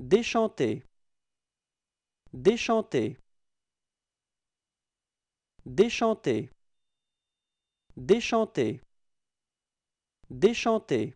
Déchanter. Déchanter. Déchanter. Déchanter. Déchanter.